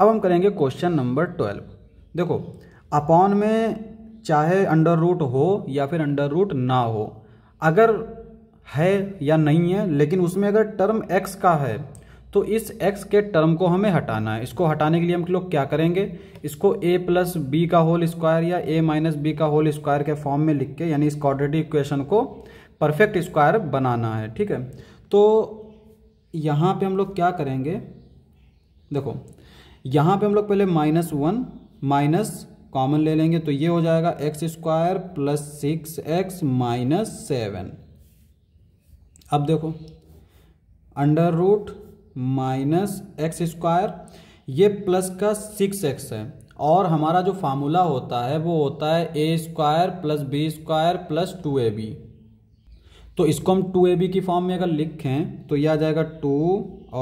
अब हम करेंगे क्वेश्चन नंबर ट्वेल्व देखो अपॉन में चाहे अंडर रूट हो या फिर अंडर रूट ना हो अगर है या नहीं है लेकिन उसमें अगर टर्म एक्स का है तो इस एक्स के टर्म को हमें हटाना है इसको हटाने के लिए हम लोग क्या करेंगे इसको ए प्लस बी का होल स्क्वायर या ए माइनस बी का होल स्क्वायर के फॉर्म में लिख के यानी इस क्वाड्रेटिक इक्वेशन को परफेक्ट स्क्वायर बनाना है ठीक है तो यहाँ पे हम लोग क्या करेंगे देखो यहाँ पे हम लोग पहले माइनस वन माइनस कॉमन ले लेंगे तो ये हो जाएगा X square plus six X minus seven अब देखो under root minus X square ये प्लस का सिक्स एक्स है और हमारा जो फार्मूला होता है वो होता है A square plus B square plus two A B तो इसको हम टू ए बी की फॉर्म में अगर लिखें तो यह आ जाएगा टू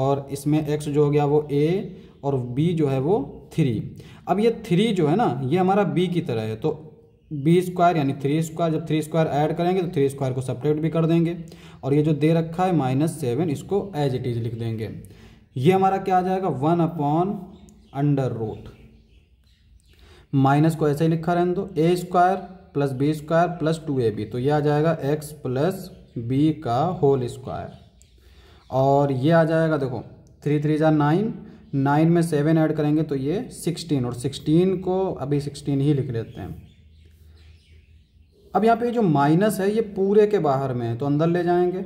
और इसमें एक्स जो हो गया वो ए और बी जो है वो थ्री अब ये थ्री जो है ना ये हमारा बी की तरह है तो बी स्क्वायर यानी थ्री स्क्वायर जब थ्री स्क्वायर ऐड करेंगे तो थ्री स्क्वायर को सपरेट भी कर देंगे और ये जो दे रखा है माइनस सेवन इसको एज इट इज लिख देंगे ये हमारा क्या आ जाएगा one upon under root minus को ऐसे ही लिखा रहने दो A square plus B square plus two A B तो ये आ जाएगा एक्स प्लस बी का होल स्क्वायर और ये आ जाएगा देखो थ्री थ्री जा नाइन नाइन में सेवन ऐड करेंगे तो ये सिक्सटीन और सिक्सटीन को अभी सिक्सटीन ही लिख लेते हैं अब यहाँ पे जो माइनस है ये पूरे के बाहर में है तो अंदर ले जाएंगे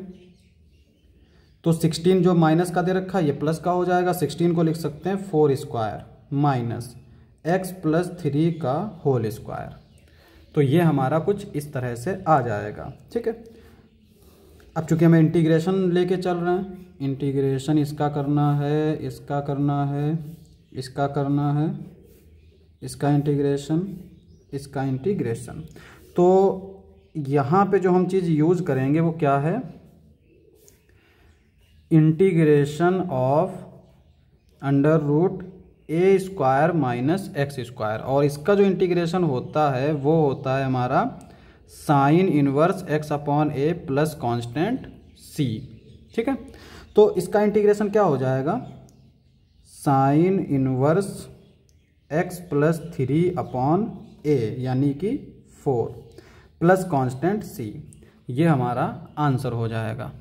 तो सिक्सटीन जो माइनस का दे रखा है ये प्लस का हो जाएगा सिक्सटीन को लिख सकते हैं four square minus X plus three का होल स्क्वायर तो ये हमारा कुछ इस तरह से आ जाएगा ठीक है अब चूंकि हमें इंटीग्रेशन लेके चल रहे हैं इंटीग्रेशन इसका करना है इसका करना है इसका करना है इसका इंटीग्रेशन इसका इंटीग्रेशन तो यहाँ पे जो हम चीज़ यूज़ करेंगे वो क्या है integration of under root A square minus X square और इसका जो इंटीग्रेशन होता है वो होता है हमारा sine inverse X upon A plus constant C ठीक है तो इसका इंटीग्रेशन क्या हो जाएगा sine inverse X plus three upon A यानी कि फोर प्लस कॉन्स्टेंट सी ये हमारा आंसर हो जाएगा